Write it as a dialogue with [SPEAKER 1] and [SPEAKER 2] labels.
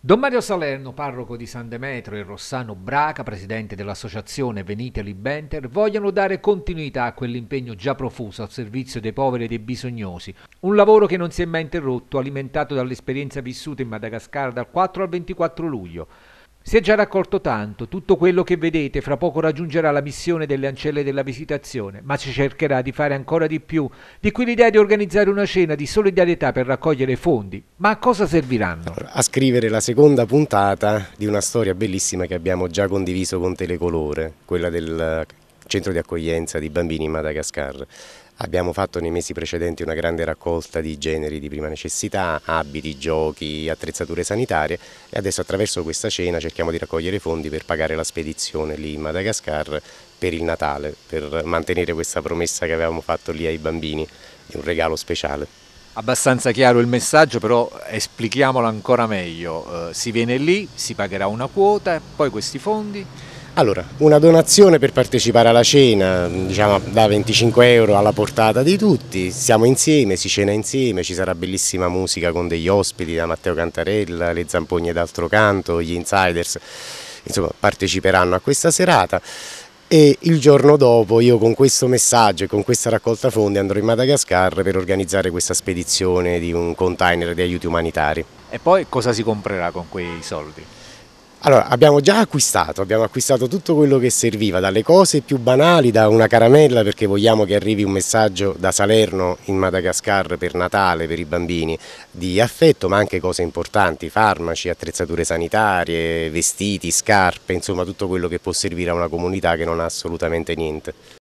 [SPEAKER 1] Don Mario Salerno, parroco di San Demetrio e Rossano Braca, presidente dell'associazione Venite Libenter, vogliono dare continuità a quell'impegno già profuso al servizio dei poveri e dei bisognosi, un lavoro che non si è mai interrotto, alimentato dall'esperienza vissuta in Madagascar dal 4 al 24 luglio. Si è già raccolto tanto, tutto quello che vedete fra poco raggiungerà la missione delle ancelle della visitazione, ma si cercherà di fare ancora di più, di cui l'idea di organizzare una cena di solidarietà per raccogliere fondi. Ma a cosa serviranno?
[SPEAKER 2] A scrivere la seconda puntata di una storia bellissima che abbiamo già condiviso con Telecolore, quella del eh, centro di accoglienza di bambini in Madagascar. Abbiamo fatto nei mesi precedenti una grande raccolta di generi di prima necessità, abiti, giochi, attrezzature sanitarie e adesso attraverso questa cena cerchiamo di raccogliere fondi per pagare la spedizione lì in Madagascar per il Natale, per mantenere questa promessa che avevamo fatto lì ai bambini di un regalo speciale.
[SPEAKER 1] Abbastanza chiaro il messaggio, però esplichiamolo ancora meglio. Eh, si viene lì, si pagherà una quota, poi questi fondi
[SPEAKER 2] allora, una donazione per partecipare alla cena, diciamo da 25 euro alla portata di tutti, siamo insieme, si cena insieme, ci sarà bellissima musica con degli ospiti da Matteo Cantarella, le Zampogne d'altro canto, gli Insiders, insomma parteciperanno a questa serata e il giorno dopo io con questo messaggio e con questa raccolta fondi andrò in Madagascar per organizzare questa spedizione di un container di aiuti umanitari.
[SPEAKER 1] E poi cosa si comprerà con quei soldi?
[SPEAKER 2] Allora, abbiamo già acquistato, abbiamo acquistato tutto quello che serviva, dalle cose più banali, da una caramella perché vogliamo che arrivi un messaggio da Salerno in Madagascar per Natale, per i bambini, di affetto, ma anche cose importanti, farmaci, attrezzature sanitarie, vestiti, scarpe, insomma tutto quello che può servire a una comunità che non ha assolutamente niente.